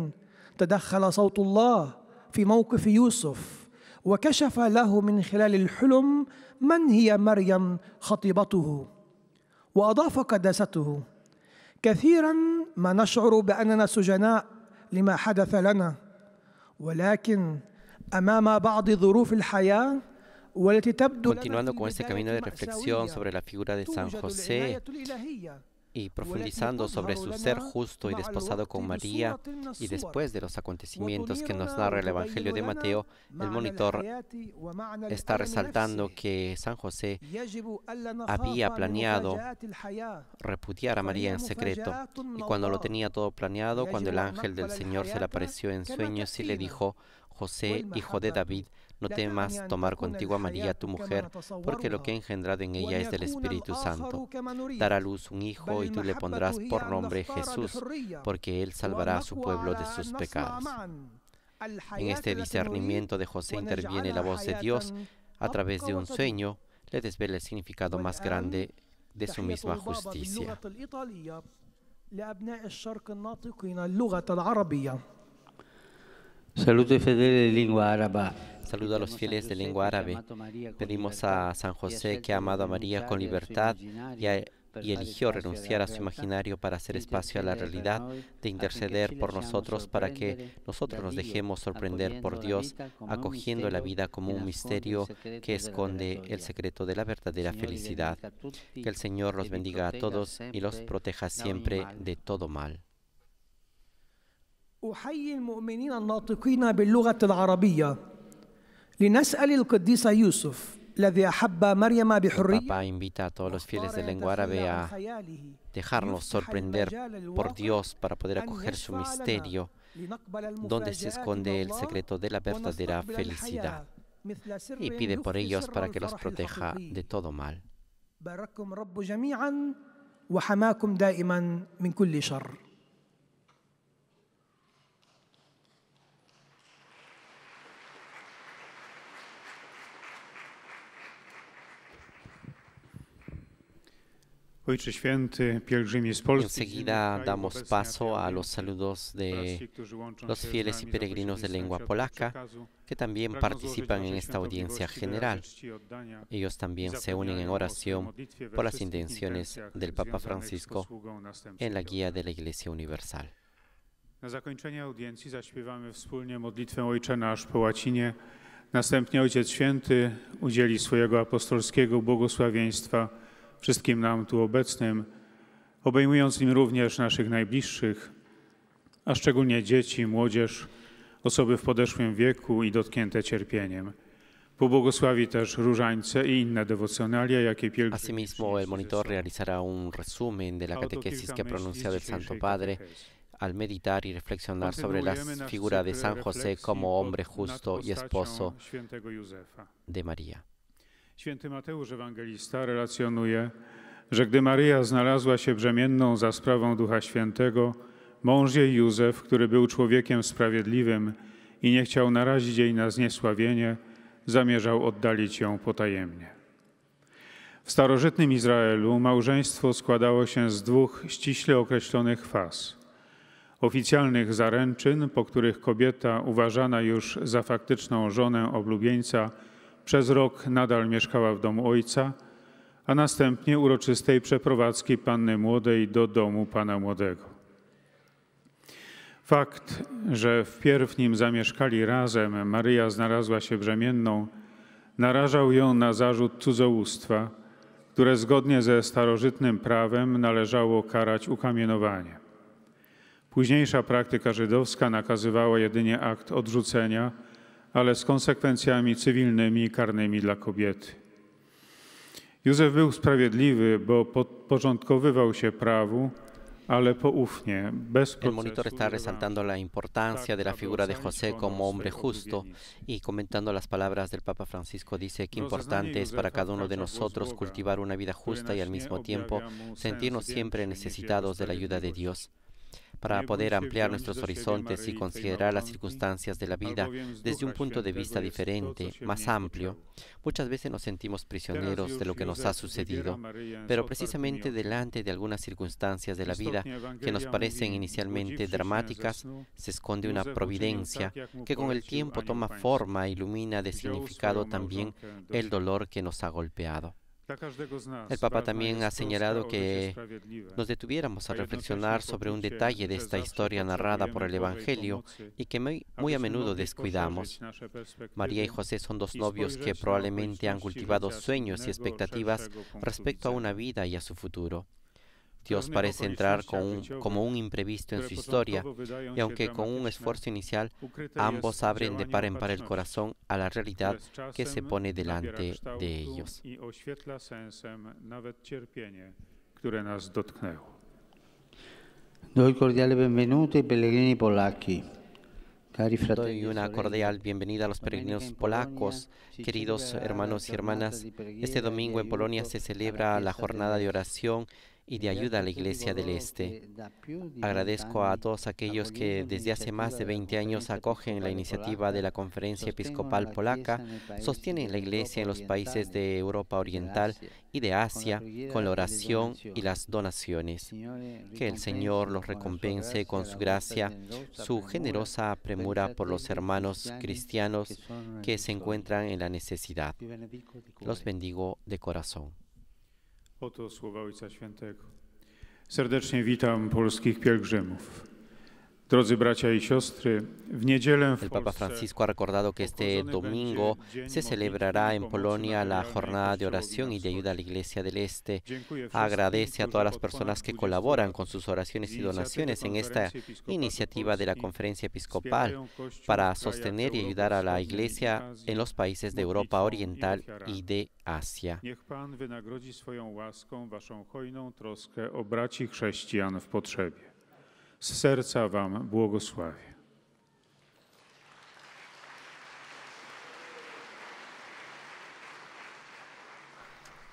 تدخل صوت الله في موقف يوسف وكشف له من خلال الحلم من هي مريم خطيبته واضاف قداسته كثيرا ما نشعر باننا سجناء لما حدث لنا ولكن امام بعض ظروف الحياه Continuando con este camino de reflexión sobre la figura de San José, y profundizando sobre su ser justo y desposado con María, y después de los acontecimientos que nos narra el Evangelio de Mateo, el monitor está resaltando que San José había planeado repudiar a María en secreto, y cuando lo tenía todo planeado, cuando el ángel del Señor se le apareció en sueños y le dijo, José, hijo de David, no temas tomar contigo a María tu mujer, porque lo que ha engendrado en ella es del Espíritu Santo. Dará a luz un hijo y tú le pondrás por nombre Jesús, porque él salvará a su pueblo de sus pecados. En este discernimiento de José interviene la voz de Dios a ah, través de un sueño, le desvela el significado pues más grande de su misma justicia de lengua Saludo a los fieles de lengua árabe. Pedimos a San José que ha amado a María con libertad y eligió renunciar a su imaginario para hacer espacio a la realidad, de interceder por nosotros para que nosotros nos dejemos sorprender por Dios, acogiendo la vida como un misterio que esconde el secreto de la verdadera felicidad. Que el Señor los bendiga a todos y los proteja siempre de todo mal. El Papa invita a todos los fieles de lengua árabe a dejarnos sorprender por Dios para poder acoger su misterio donde se esconde el secreto de la verdadera felicidad y pide por ellos para que los proteja de todo mal. Enseguida damos paso a los saludos de los fieles y peregrinos de lengua polaca que también participan en esta audiencia general. Ellos también se unen en oración por las intenciones del Papa Francisco en la guía de la Iglesia Universal. Na zakończenie la zaśpiewamy wspólnie modlitwę Ojcze Nasz po łacinie. Następnie Ojciec Święty udzieli swojego apostolskiego błogosławieństwa wszystkim nam tu obecnym, obejmując nim również naszych najbliższych, a szczególnie dzieci, młodzież, osoby w podeszłym wieku i dotknięte cierpieniem. Pobłogosławi też różańce i inne dewocjonalia, jakie pielgrzymi. Asimismo, el monitor realizará un resumen de la catequesis que ha pronunciado el Santo Padre al meditar y reflexionar sobre la figura de San José como hombre justo y esposo de María. Święty Mateusz Ewangelista relacjonuje, że gdy Maria znalazła się brzemienną za sprawą Ducha Świętego, mąż jej Józef, który był człowiekiem sprawiedliwym i nie chciał narazić jej na zniesławienie, zamierzał oddalić ją potajemnie. W starożytnym Izraelu małżeństwo składało się z dwóch ściśle określonych faz. Oficjalnych zaręczyn, po których kobieta uważana już za faktyczną żonę oblubieńca – przez rok nadal mieszkała w domu ojca, a następnie uroczystej przeprowadzki panny młodej do domu pana młodego. Fakt, że wpierw nim zamieszkali razem, Maryja znalazła się brzemienną, narażał ją na zarzut cudzołóstwa, które zgodnie ze starożytnym prawem należało karać ukamienowanie. Późniejsza praktyka żydowska nakazywała jedynie akt odrzucenia – ale z konsekwencjami cywilnymi i karnymi dla kobiety. Józef El monitor está resaltando la importancia de la figura de José como hombre justo y comentando las palabras del Papa Francisco dice que importante es para cada uno de nosotros cultivar una vida justa y al mismo tiempo sentirnos siempre necesitados de la ayuda de Dios para poder ampliar nuestros horizontes y considerar las circunstancias de la vida desde un punto de vista diferente, más amplio. Muchas veces nos sentimos prisioneros de lo que nos ha sucedido, pero precisamente delante de algunas circunstancias de la vida que nos parecen inicialmente dramáticas, se esconde una providencia que con el tiempo toma forma e ilumina de significado también el dolor que nos ha golpeado. El Papa también ha señalado que nos detuviéramos a reflexionar sobre un detalle de esta historia narrada por el Evangelio y que muy, muy a menudo descuidamos. María y José son dos novios que probablemente han cultivado sueños y expectativas respecto a una vida y a su futuro. Dios parece entrar como un imprevisto en su historia, y aunque con un esfuerzo inicial, ambos abren de par en par el corazón a la realidad pues que se pone delante de ellos. Doy Doy e una cordial bienvenida a los peregrinos polacos. Queridos hermanos y hermanas, este domingo en Polonia se celebra la jornada de oración y de ayuda a la Iglesia del Este. Agradezco a todos aquellos que desde hace más de 20 años acogen la iniciativa de la Conferencia Episcopal Polaca, sostienen la Iglesia en los países de Europa Oriental y de Asia con la oración y las donaciones. Que el Señor los recompense con su gracia, su generosa premura por los hermanos cristianos que se encuentran en la necesidad. Los bendigo de corazón. Oto słowa Ojca Świętego. Serdecznie witam polskich pielgrzymów. El Papa Francisco ha recordado que este domingo se celebrará en Polonia la jornada de oración y de ayuda a la Iglesia del Este. Agradece a todas las personas que colaboran con sus oraciones y donaciones en esta iniciativa de la Conferencia Episcopal para sostener y ayudar a la Iglesia en los países de Europa Oriental y de Asia. De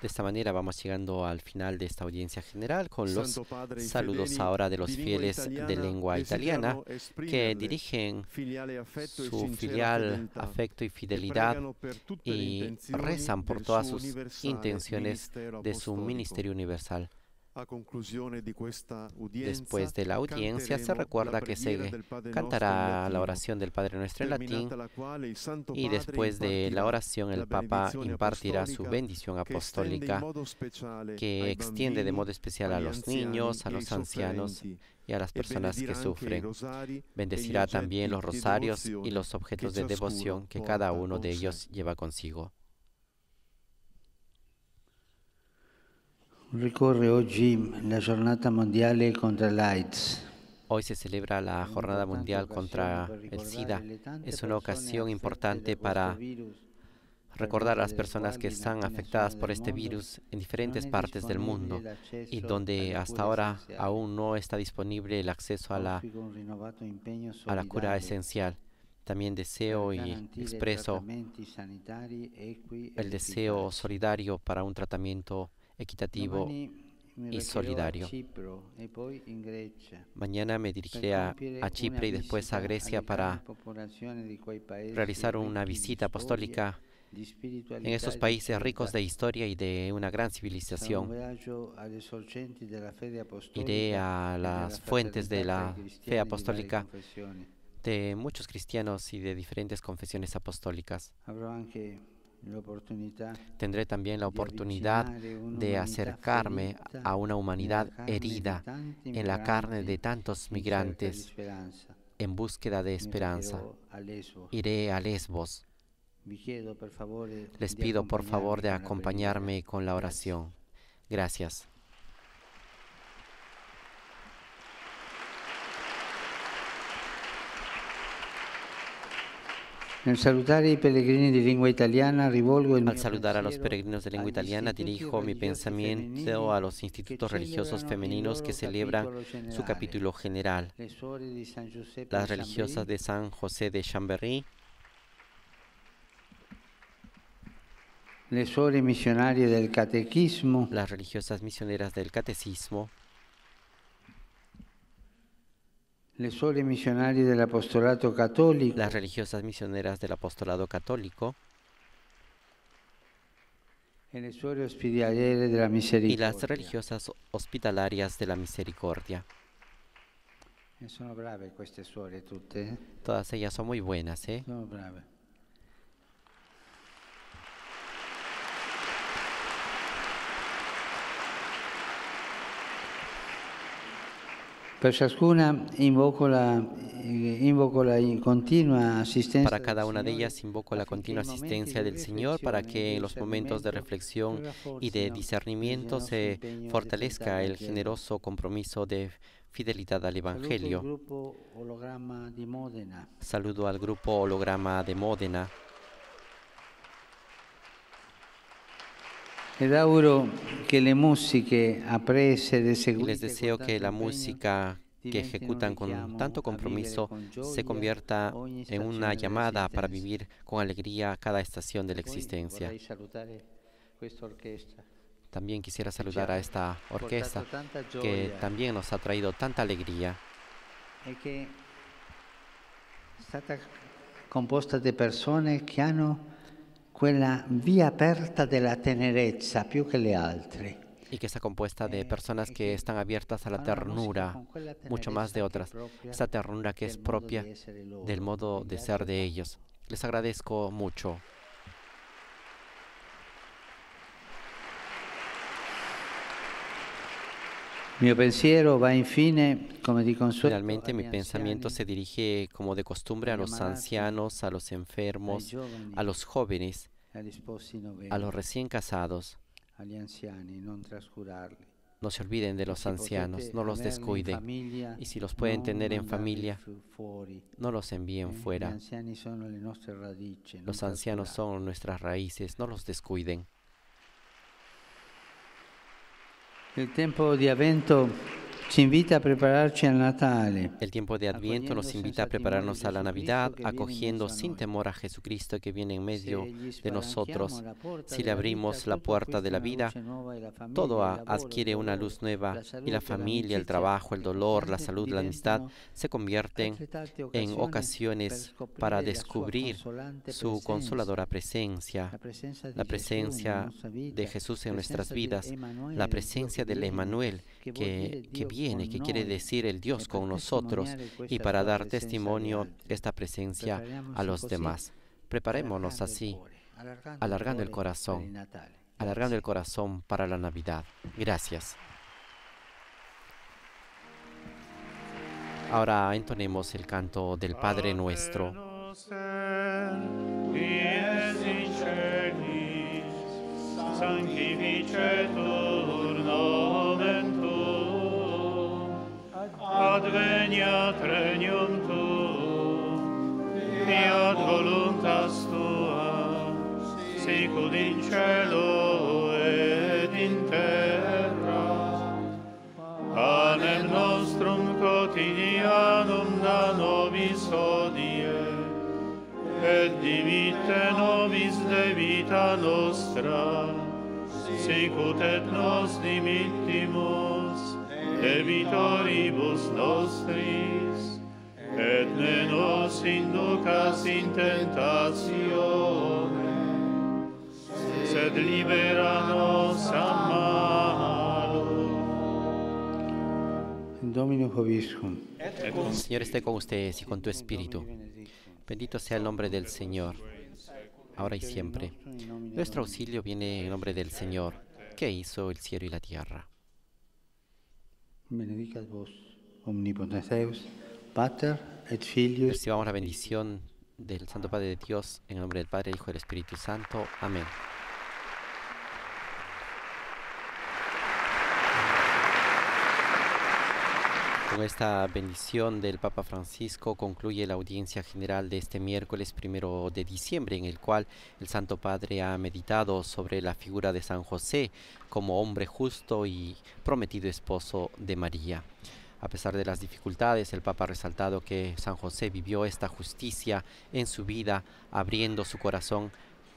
esta manera vamos llegando al final de esta audiencia general con los saludos ahora de los fieles de lengua italiana que dirigen su filial afecto y fidelidad y rezan por todas sus intenciones de su ministerio universal. Después de la audiencia se recuerda que se cantará la oración del Padre Nuestro en latín y después de la oración el Papa impartirá su bendición apostólica que extiende de modo especial a los niños, a los ancianos y a las eh, personas que sufren. Bendecirá también los rosarios y los objetos de devoción que cada uno de ellos lleva consigo. Recorre hoy la Jornada Mundial contra el AIDS. Hoy se celebra la Jornada Mundial contra el SIDA. Es una ocasión importante para recordar a las personas que están afectadas por este virus en diferentes partes del mundo y donde hasta ahora aún no está disponible el acceso a la, a la cura esencial. También deseo y expreso el deseo solidario para un tratamiento equitativo y solidario. Mañana me dirigiré a, Chipre y después a Grecia para realizar una visita apostólica en esos países ricos de historia y de una gran civilización. Iré a las fuentes de la fe apostólica de muchos cristianos y de diferentes confesiones apostólicas. Tendré también la oportunidad de acercarme a una humanidad herida en la carne de tantos migrantes en búsqueda de esperanza. Iré a Lesbos. Eh, Les pido por favor de acompañarme con la oración. Gracias. Al saludar a los peregrinos de lengua italiana, dirijo mi pensamiento a los institutos religiosos femeninos que celebran su capítulo general, las religiosas de San José de Chambéry, las religiosas misioneras del catecismo, Las religiosas misioneras del apostolado católico. E y las religiosas hospitalarias de la misericordia. E eh? Todas ellas son muy buenas, ¿eh? para cada una de ellas invoco la continua asistencia del Señor para que en los momentos de reflexión y de discernimiento se fortalezca el generoso compromiso de fidelidad al Evangelio. Saludo al grupo Holograma de Módena. Les deseo que la música que ejecutan con tanto compromiso se convierta en una llamada para vivir con alegría cada estación de la existencia. También quisiera saludar a esta orquesta que también nos ha traído tanta alegría. compuesta de personas que han vía abierta aperta la tenerezza più que le altre. y que está compuesta de personas que están abiertas a la ternura, mucho más de otras, esa ternura que es propia del modo de ser de ellos. Les agradezco mucho. Mi pensiero va como su Finalmente, mi pensamiento se dirige, como de costumbre, a los ancianos, a los enfermos, a los jóvenes, a los recién casados. No se olviden de los ancianos, no los descuiden. Y si los pueden tener en familia, no los envíen ¿Eh? fuera. Los ancianos son nuestras raíces, no los descuiden. El tiempo de evento. El tiempo de Adviento nos invita a prepararnos a la Navidad, acogiendo sin temor a Jesucristo que viene en medio de nosotros. Si le abrimos la puerta de la vida, todo adquiere una luz nueva y la familia, el trabajo, el dolor, la salud, la amistad se convierten en ocasiones para descubrir su consoladora presencia, la presencia de Jesús en nuestras vidas, la presencia del Emanuel que, viene, que quiere decir el Dios con nosotros y para dar testimonio este esta presencia a los demás. Preparémonos así, alargando el corazón, alargando el corazón para la Navidad. Gracias. Ahora entonemos el canto del Padre Nuestro. adveniat regnum tuum, fiat voluntas tua, sicul in cielo ed in terra. Panem nostrum quotidianum da nobis odie, et dimitte nobis de vita nostra, sicut et nos dimittimus, de nostris, et ne nos inducas in tentatione, sed libera nos a malo. Domino El Señor esté con ustedes y con tu espíritu. Bendito sea el nombre del Señor, ahora y siempre. Nuestro auxilio viene en nombre del Señor, que hizo el cielo y la tierra. Benedicat vos, omnipotens Pater et Filius. Recibamos la bendición del Santo Padre de Dios, en el nombre del Padre, Hijo y del Espíritu Santo. Amén. Con esta bendición del Papa Francisco concluye la audiencia general de este miércoles primero de diciembre, en el cual el Santo Padre ha meditado sobre la figura de San José como hombre justo y prometido esposo de María. A pesar de las dificultades, el Papa ha resaltado que San José vivió esta justicia en su vida, abriendo su corazón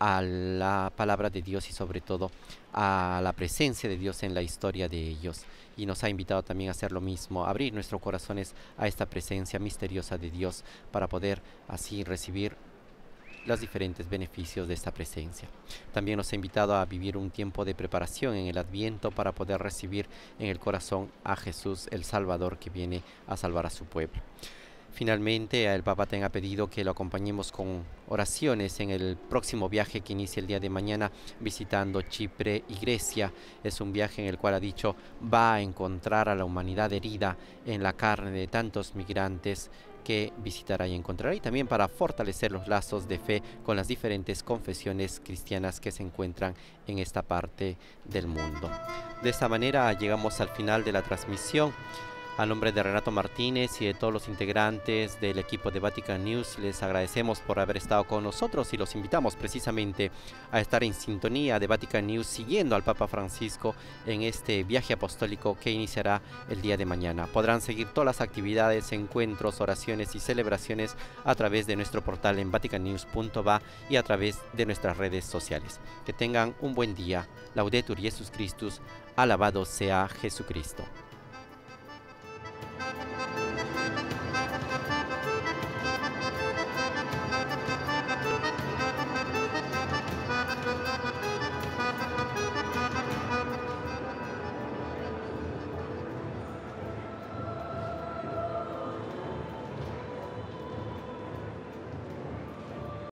a la palabra de Dios y sobre todo a la presencia de Dios en la historia de ellos. Y nos ha invitado también a hacer lo mismo, abrir nuestros corazones a esta presencia misteriosa de Dios para poder así recibir los diferentes beneficios de esta presencia. También nos ha invitado a vivir un tiempo de preparación en el Adviento para poder recibir en el corazón a Jesús el Salvador que viene a salvar a su pueblo. Finalmente, el Papa tenga pedido que lo acompañemos con oraciones en el próximo viaje que inicia el día de mañana visitando Chipre y Grecia. Es un viaje en el cual ha dicho va a encontrar a la humanidad herida en la carne de tantos migrantes que visitará y encontrará y también para fortalecer los lazos de fe con las diferentes confesiones cristianas que se encuentran en esta parte del mundo. De esta manera llegamos al final de la transmisión. A nombre de Renato Martínez y de todos los integrantes del equipo de Vatican News, les agradecemos por haber estado con nosotros y los invitamos precisamente a estar en sintonía de Vatican News siguiendo al Papa Francisco en este viaje apostólico que iniciará el día de mañana. Podrán seguir todas las actividades, encuentros, oraciones y celebraciones a través de nuestro portal en vaticannews.va y a través de nuestras redes sociales. Que tengan un buen día. Laudetur Jesus Christus. Alabado sea Jesucristo. Thank you.